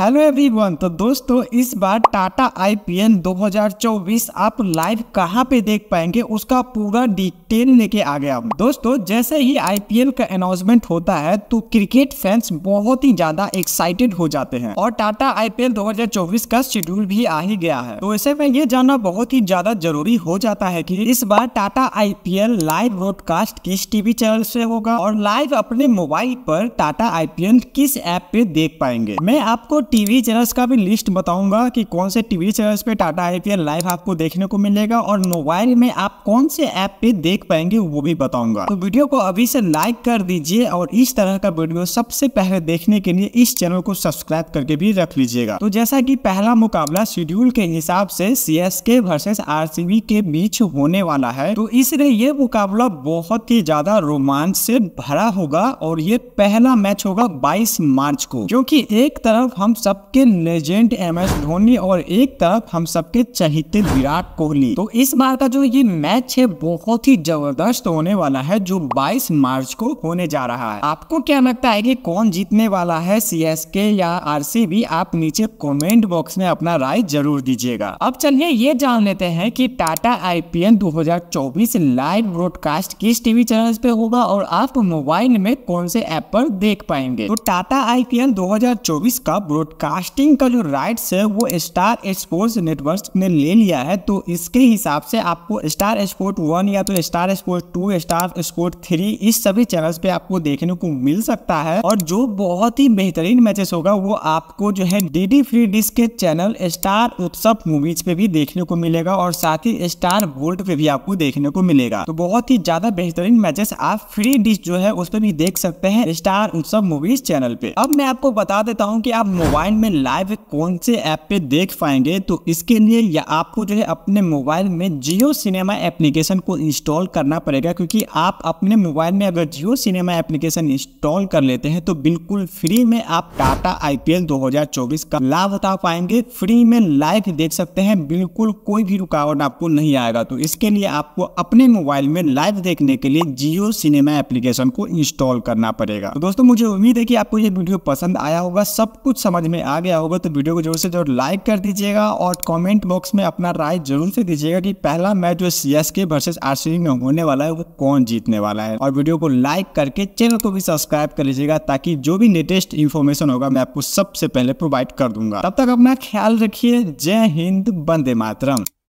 hello everyone तो दोस्तों इस बार टाटा आईपीएन 2024 आप लाइव कहां पे देख पाएंगे उसका पूरा डिटेल लेके आ गया दोस्तों जैसे ही आईपीएल का अनाउंसमेंट होता है तो क्रिकेट फैंस बहुत ही ज्यादा एक्साइटेड हो जाते हैं और टाटा आईपीएल 2024 का शेड्यूल भी आ ही गया है तो ऐसे में ये जानना बहुत ही ज्यादा जरूरी हो जाता है की इस बार टाटा आई लाइव ब्रॉडकास्ट किस टीवी चैनल से होगा और लाइव अपने मोबाइल पर टाटा आई किस एप पे देख पाएंगे मैं आपको टीवी चैनल्स का भी लिस्ट बताऊंगा कि कौन से टीवी चैनल्स पे टाटा आईपीएल लाइव आपको देखने को मिलेगा और मोबाइल में आप कौन से ऐप पे देख पाएंगे वो भी बताऊंगा तो वीडियो को अभी से लाइक कर दीजिए और इस तरह का वीडियो सबसे पहले देखने के लिए इस चैनल को सब्सक्राइब करके भी रख लीजिएगा तो जैसा की पहला मुकाबला शेड्यूल के हिसाब से सी के वर्सेस आरसीबी के बीच होने वाला है तो इसलिए ये मुकाबला बहुत ही ज्यादा रोमांच से भरा होगा और ये पहला मैच होगा 22 मार्च को क्योंकि एक तरफ हम सबके लेजेंड एम एस धोनी और एक तरफ हम सबके चहिते विराट कोहली तो इस बार का जो ये मैच है बहुत ही जबरदस्त होने वाला है जो 22 मार्च को होने जा रहा है आपको क्या लगता है कि कौन जीतने वाला है सी एस के या आर सी आप नीचे कमेंट बॉक्स में अपना राय जरूर दीजिएगा अब चलिए ये जान लेते हैं की टाटा आई हजार चौबीस लाइव ब्रॉडकास्ट किस टीवी चैनल पे होगा और आप मोबाइल में कौन से ऐप पर देख पाएंगे तो टाटा आई हजार चौबीस का ब्रॉडकास्टिंग का जो राइट्स है वो स्टार स्पोर्ट्स नेटवर्क ने ले लिया है तो इसके हिसाब से आपको स्टार स्पोर्ट वन या तो star sport two star sport three इस सभी चैनल्स पे आपको देखने को मिल सकता है और जो बहुत ही बेहतरीन मैचेस होगा वो आपको जो है डी डी फ्री डिस्क के चैनल स्टार उत्सव मूवीज पे भी देखने को मिलेगा और साथ ही स्टार वोल्ट पे भी आपको देखने को मिलेगा तो बहुत ही ज्यादा बेहतरीन मैचेस आप फ्री डिस्क जो है उस पर भी देख सकते हैं स्टार उत्सव मूवीज चैनल पे अब मैं आपको बता देता हूँ की आप मोबाइल में लाइव कौन से ऐप पे देख पाएंगे तो इसके लिए या आपको जो है अपने मोबाइल में जियो सिनेमा एप्लीकेशन को इंस्टॉल करना पड़ेगा क्योंकि आप अपने मोबाइल में अगर जियो सिनेमा एप्लीकेशन इंस्टॉल कर लेते हैं तो बिल्कुल फ्री में आप टाटा आईपीएल 2024 का लाभ उठा पाएंगे फ्री में लाइव देख सकते हैं बिल्कुल कोई भी रुकावट आपको नहीं आएगा तो इसके लिए आपको अपने मोबाइल में लाइव देखने के लिए जियो सिनेमा एप्लीकेशन को इंस्टॉल करना पड़ेगा तो दोस्तों मुझे उम्मीद है कि आपको ये वीडियो पसंद आया होगा सब कुछ समझ समझ में आ गया होगा तो वीडियो को जरूर से जरूर लाइक कर दीजिएगा और कमेंट बॉक्स में अपना राय जरूर से दीजिएगा कि पहला मैच जो C S K versus R में होने वाला है वो कौन जीतने वाला है और वीडियो को लाइक करके चैनल को भी सब्सक्राइब कर लीजिएगा ताकि जो भी लेटेस्ट इन्फॉर्मेशन होगा मैं आपको सबसे पहले प्रोवाइड कर दूंगा तब तक अपना ख्याल रखिए जय हिंद बंदे मातरम